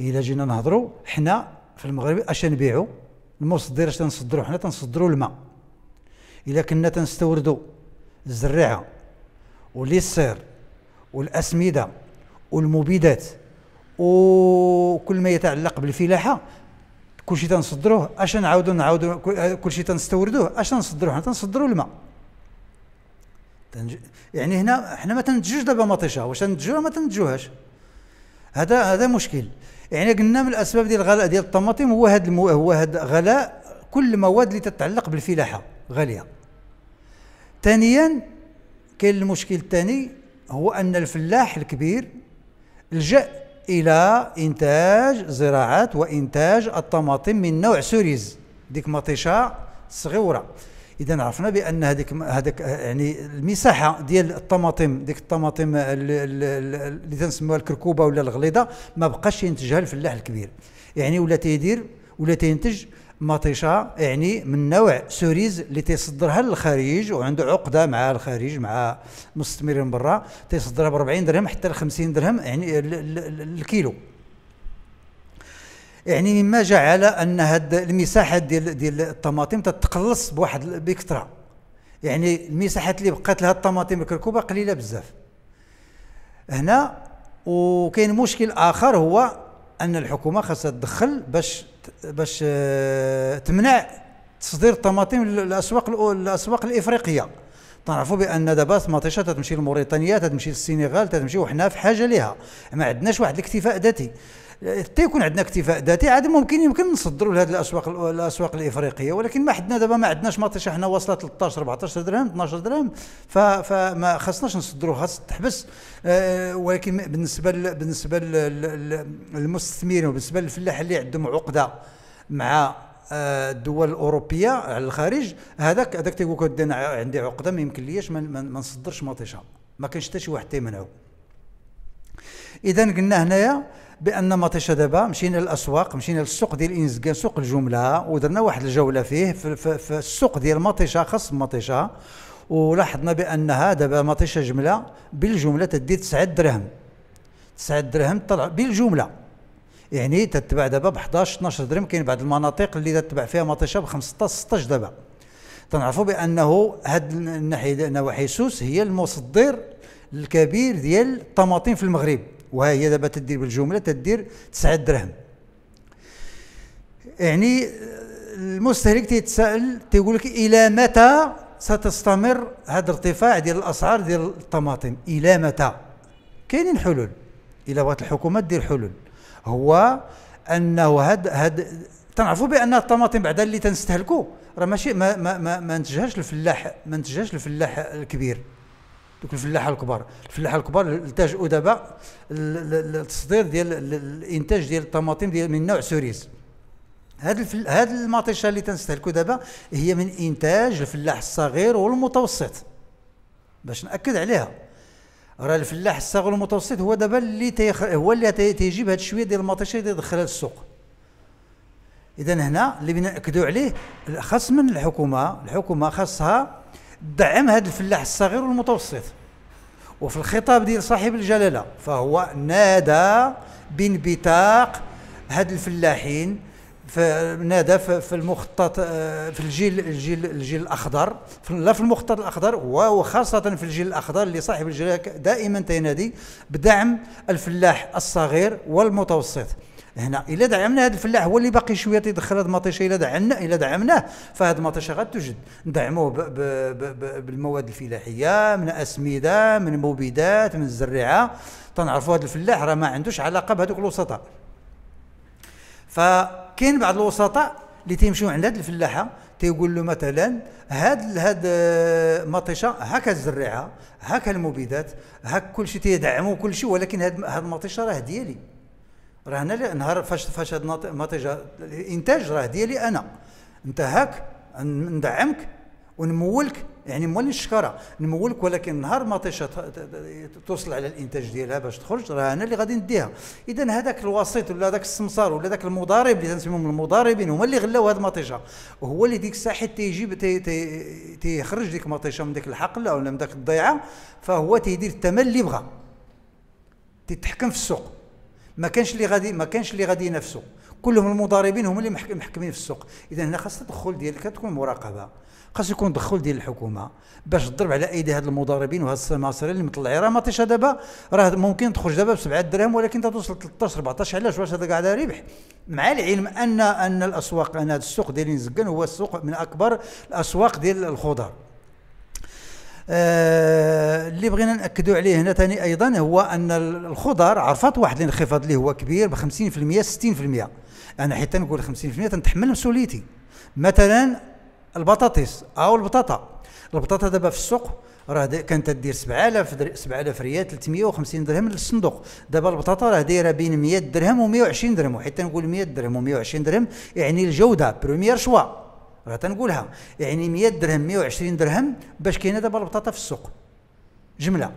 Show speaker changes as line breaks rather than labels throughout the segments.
الا جينا نهضروا حنا في المغرب اش نبيعوا المصدر اش تنصدروا حنا تنصدروا الماء الا كنا تنستوردوا الزراعه واليسير والاسمده والمبيدات وكل ما يتعلق بالفلاحه كلشي تنصدروه اش نعاودو نعاودو كلشي تنستوردوه اش نصدروه حنا تنصدروا الماء تنج... يعني هنا حنا ما تنتجوش دابا مطيشه واش تنتجوها ما تنتجوهاش هذا هذا مشكل يعني قلنا من الاسباب ديال الغلاء ديال الطماطم هو هذا المو... هو هذا غلاء كل المواد اللي تتعلق بالفلاحه غاليه ثانيا كاين المشكل الثاني هو ان الفلاح الكبير لجا الى انتاج زراعات وانتاج الطماطم من نوع سوريز ديك مطيشه صغيره اذا عرفنا بان هذيك هذاك يعني المساحه ديال الطماطم ديك الطماطم اللي تنسموها الكركوبه ولا الغليظه ما بقاش ينتجها الفلاح الكبير يعني ولا تيدير ولا تينتج مطيشه يعني من نوع سوريز اللي تيصدرها للخارج وعنده عقده مع الخارج مع مستثمرين برا تيصدرها ب 40 درهم حتى ل 50 درهم يعني الكيلو يعني مما جعل ان هاد المساحه ديال ديال الطماطم تتقلص بواحد بكثره يعني المساحات اللي بقات لها الطماطم الكركوبه قليله بزاف هنا وكاين مشكل اخر هو ان الحكومه خاصها تدخل باش باش آه، تمنع تصدير الطماطم للاسواق الاسواق الافريقيه تعرفوا بان دابا الطماطيشه تتمشي لموريتانيا تتمشي للسينغال تتمشي وحنا في حاجه ليها ما عندناش واحد الاكتفاء ذاتي حتى يكون عندنا اكتفاء ذاتي عاد ممكن يمكن نصدروا لهذه الاسواق الاسواق الافريقيه ولكن ما حدنا دابا ما عندناش مطيشه حنا واصله 13 14 درهم 12 درهم فما خصناش نصدروا خاص تحبس آه، ولكن بالنسبه بالنسبه للمستثمرين وبالنسبه للفلاح اللي عندهم عقده مع آه، الدول الاوروبيه على الخارج هذاك هذاك تيقول لك انا عندي عقده ما يمكن ليش ما نصدرش مطيشه ما كانش حتى شي واحد تيمنعو اذا قلنا هنايا بان مطيشه دابا مشينا للاسواق مشينا للسوق ديال انزكان سوق الجمله ودرنا واحد الجوله فيه في, في, في السوق ديال مطيشه خاص مطيشه ولاحظنا بانها دابا مطيشه جمله بالجمله تدي 9 درهم 9 درهم طلع بالجمله يعني تتباع دابا ب 11 12 درهم كاين بعض المناطق اللي تتباع فيها مطيشه ب 15 16 دابا تنعرفوا بانه هاد الناحيه نواحي سوس هي المصدر الكبير ديال الطماطم في المغرب وهي دابا تدير بالجمله تدير 9 درهم يعني المستهلك تيتسائل تيقول لك الى متى ستستمر هذا الارتفاع ديال الاسعار ديال الطماطم الى متى كاينين حلول الى بغات الحكومه دير حلول هو انه هاد هاد تنعرفوا بان الطماطم بعدا اللي تنستهلكوا راه ماشي ما ما ما, ما نتجهاش الفلاح ما نتجهاش الفلاح الكبير دوك الفلاحه الكبار الفلاحه الكبار التاجؤوا دابا التصدير ديال الانتاج ديال الطماطم ديال من نوع سوريس هاد الفل... هاد المطيشه اللي تنستهلكوا دابا هي من انتاج الفلاح الصغير والمتوسط باش ناكد عليها راه الفلاح الصغير والمتوسط هو دابا اللي تيخ... هو اللي تيجيب هاد شويه ديال المطيشه اللي تيدخلها للسوق اذا هنا اللي بنأكدوا عليه خاص من الحكومه الحكومه خاصها دعم هذا الفلاح الصغير والمتوسط وفي الخطاب ديال صاحب الجلاله فهو نادى بانبثاق هاد الفلاحين نادى في المخطط آه، في الجيل الجيل الجيل الاخضر لا في المخطط الاخضر وخاصه في الجيل الاخضر اللي صاحب الجلاله دائما تينادي بدعم الفلاح الصغير والمتوسط هنا الا دعمنا هذا الفلاح هو اللي باقي شويه تيدخل هذا المطيشه الا دعمنا الا دعمناه فهاد المطيشه غتوجد ندعموه بالمواد الفلاحيه من اسمده من مبيدات من الزريعه تنعرفوا هذا الفلاح راه ما عندوش علاقه بهذوك الوسطاء فكاين بعض الوسطاء اللي تيمشيو عند هاد الفلاحه تيقول له مثلا هاد هاد مطيشه هكا الزريعه هكا المبيدات هك كلشي تيدعموا كلشي ولكن هاد هاد المطيشه راه ديالي راه انا نهار فاش فاش هاد النتيجه الانتاج راه ديالي انا انت هاك ندعمك ونمولك يعني مول الشكاره نمولك ولكن نهار ما توصل على الانتاج ديالها باش تخرج راه انا اللي غادي نديها اذا هذاك الوسيط ولا هذاك السمسار ولا ذاك المضارب اللي تنسميهم المضاربين هما اللي غلاو هذه المطيشه وهو اللي ديك الساعه تيجي تيخرج ديك المطيشه من ديك الحقل ولا من ديك الضيعه فهو تيدير الثمن اللي بغى تتحكم في السوق ما كانش اللي غادي ما كانش اللي غادي ينافسوا كلهم المضاربين هم اللي محكمين في السوق اذا هنا خاص التدخل ديالك تكون مراقبه خاص يكون تدخل ديال الحكومه باش تضرب على ايدي هاد المضاربين وهاد السماسره اللي مطلعين راه ما دابا راه ممكن تخرج دابا ب 7 دراهم ولكن توصل 13 14 علاش واش هذا كاع ربح مع العلم ان ان الاسواق ان هذا السوق ديال نزكن هو السوق من اكبر الاسواق ديال الخضر آه اللي بغينا ناكدوا عليه هنا ثاني ايضا هو ان الخضر عرفت واحد الانخفاض اللي هو كبير ب 50% 60% انا حيت نقول 50% تنتحمل مسؤوليتي مثلا البطاطس او البطاطا البطاطا دابا في السوق راه كانت تدير 7000 7000 ريال 350 درهم للصندوق دابا البطاطا راه دايره بين 100 درهم و120 درهم وحيت نقول 100 درهم و120 درهم يعني الجوده بريمير شوا راه تنقولها يعني 100 درهم 120 درهم باش كاينه دابا البطاطا في السوق جمله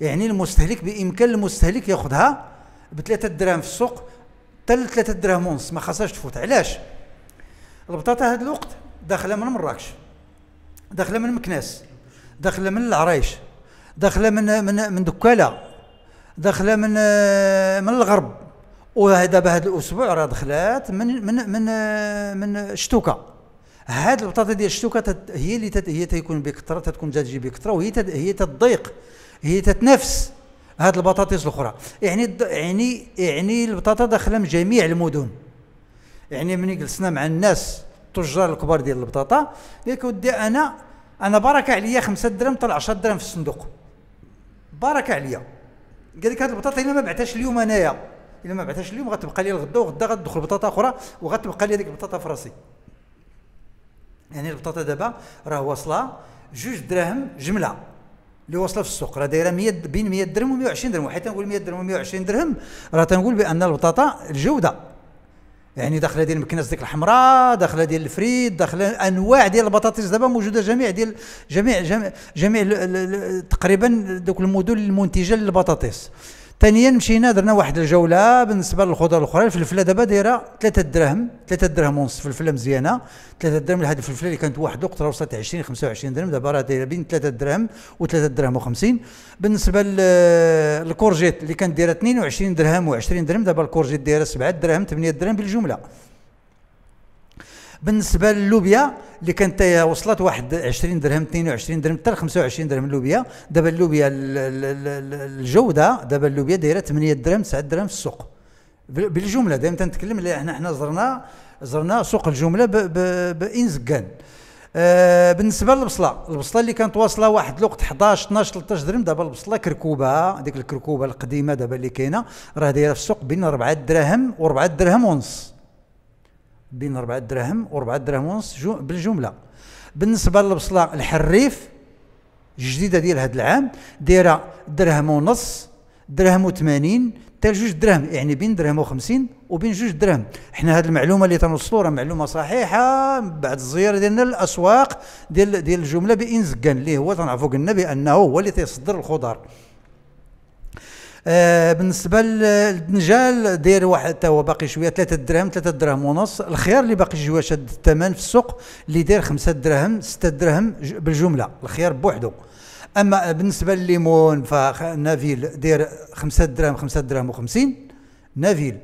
يعني المستهلك بامكان المستهلك ياخذها بثلاثه دراهم في السوق حتى ثلاثه دراهم ونص ما خاصهاش تفوت علاش البطاطا هذا الوقت داخله من مراكش داخله من مكناس داخله من العرايش داخله من من من دكاله داخله من من الغرب وهذا بهذا الاسبوع راه دخلات من من من من شتوكه هاد البطاطا ديال الشتوكه تت... هي اللي تت... هي تيكون بكثره تتكون تجي بكثره وهي تت... هي تضيق هي تتنافس هاد البطاطس الاخرى يعني يعني يعني البطاطا داخله من جميع المدن يعني ملي جلسنا مع الناس التجار الكبار ديال البطاطا قال ودي انا انا بركه عليا خمسة درهم طلع 10 درهم في الصندوق بركه عليا قال لك هاد البطاطا الا ما بعتهاش اليوم انايا الا ما بعتهاش اليوم غتبقى لي الغدا وغدا غتدخل بطاطا اخرى وغتبقى لي هذيك البطاطا في راسي يعني البطاطا دابا راه واصله جوج دراهم جمله اللي واصله في السوق راه دايره 100 بين 100 درهم و120 درهم وحيت تنقول 100 درهم و120 درهم راه تنقول بان البطاطا الجوده يعني داخله ديال المكناس ديك الحمراء داخله ديال الفريد داخله انواع ديال البطاطس دابا موجوده جميع ديال جميع جميع, جميع تقريبا دوك المدن المنتجه للبطاطس ثانيا مشينا درنا واحد الجوله بالنسبه للخضر الاخرى الفلفله دابا دايره 3 دراهم 3 دراهم ونص فلفله مزيانه 3 دراهم لهذه الفلفله اللي كانت واحد الوقت راه وصلت 20 25 درهم دابا راه دايره بين 3 دراهم و3 دراهم و50 بالنسبه للكورجيت اللي كانت دايره 22 درهم و20 درهم دابا الكورجيت دايره 7 دراهم 8 درهم بالجمله بالنسبه للوبيا اللي كانت وصلت واحد 20 درهم 22 درهم حتى 25 درهم اللوبيا دابا اللوبيا الجوده دابا اللوبيا دايره 8 درهم 9 درهم في السوق بالجمله دائما تنتكلم اللي احنا حنا زرنا زرنا سوق الجمله بان زكان آه بالنسبه للبصله البصله اللي كانت واصله واحد الوقت 11 12 13 درهم دابا البصله كركوبه هذيك الكركوبه القديمه دابا اللي كاينه راه دايره في السوق بين 4 دراهم و4 دراهم ونص بين 4 دراهم و4 دراهم ونص بالجمله بالنسبه للبصله الحريف الجديده ديال هذا العام دايره درهم ونص درهم و80 حتى جوج دراهم يعني بين درهم و50 وبين جوج دراهم حنا هذه المعلومه اللي تنوصلوا راه معلومه صحيحه بعد الزياره ديالنا للاسواق ديال ديال الجمله بانزكان اللي هو تنعرفوا قلنا بانه هو اللي تيصدر الخضار آه، بالنسبه للدنجال داير واحد تا هو باقي شويه 3 دراهم 3 دراهم ونص الخيار اللي باقي شويه شاد الثمن في السوق اللي داير 5 دراهم 6 دراهم بالجمله الخيار بوحدو اما بالنسبه للليمون فنافيل داير 5 دراهم 5 دراهم و50 نافيل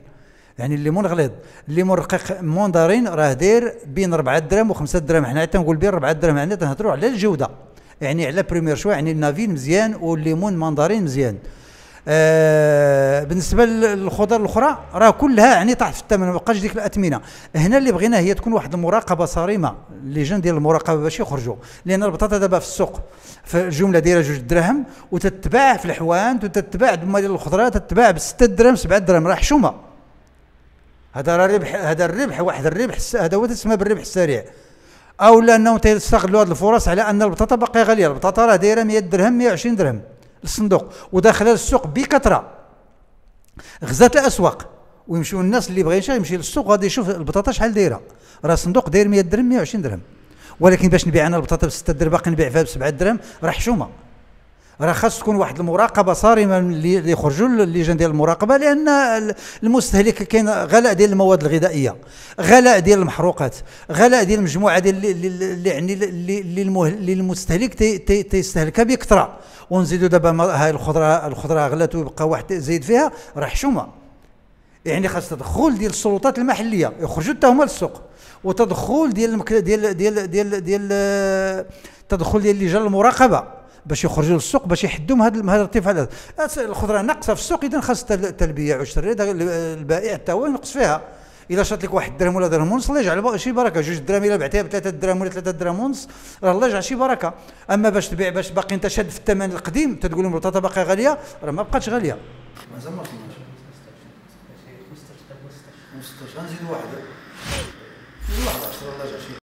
يعني الليمون غليظ الليمون رقيق موندارين راه داير بين 4 دراهم و5 دراهم حنا حتى نقول بين 4 دراهم يعني تنهضروا على الجوده يعني على بريمير شوا يعني النافيل مزيان والليمون ماندارين مزيان آه، بالنسبه للخضر الاخرى راه كلها يعني طاحت في الثمن ما بقاش ديك الاثمنه هنا اللي بغينا هي تكون واحد المراقبه صارمه لي جون ديال المراقبه باش يخرجوا لان البطاطا دابا في السوق في الجمله دايره جوج دراهم وتتباع في الحوانت وتتباع بما ديال الخضره تتباع ب 6 دراهم 7 دراهم راه حشومه هذا راه الربح هذا الربح واحد الربح هذا هو تسمى بالربح السريع او أنهم تيستغلوا هذه الفرص على ان البطاطا باقيه غاليه البطاطا راه دايره 100 درهم 120 درهم الصندوق وداخله للسوق بكثره غزات الاسواق ويمشيو الناس اللي بغى يشري يمشي للسوق غادي يشوف البطاطا شحال دايره راه الصندوق داير 100 درهم 120 درهم ولكن باش نبيع انا البطاطا ب 6 درهم باقي نبيع فيها ب 7 درهم راه حشومه راه خاص تكون واحد المراقبه صارمه اللي يخرجوا لجان ديال المراقبه لان المستهلك كاين غلاء ديال المواد الغذائيه غلاء ديال المحروقات غلاء ديال المجموعه ديال اللي يعني اللي المستهلك تيستهلكها تي بكثره ونزيدوا دابا هاي الخضره الخضره غلات ويبقى واحد زيد فيها راه حشومه يعني خاص تدخل ديال السلطات المحليه يخرجوا حتى هما للسوق وتدخل ديال ديال ديال ديال, ديال, ديال تدخل ديال لجان المراقبه باش يخرجوا للسوق باش يحدوا من هذا الارتفاع هذا الخضره ناقصه في السوق اذا خاص البياع والشراء البائع حتى هو ينقص فيها الا شرط لك واحد درهم ولا درهم ونص الله يجعل شي بركه جوج دراهم الا بعتيها بثلاثه دراهم ولا ثلاثه دراهم ونص راه الله يجعل شي بركه اما باش تبيع باش باقي انت شاد في الثمن القديم تقول لهم البطاطا باقيه غاليه راه ما بقاتش غاليه مازال ما وصلناش 15 نزيد واحد نزيد واحد 10 يجعل شي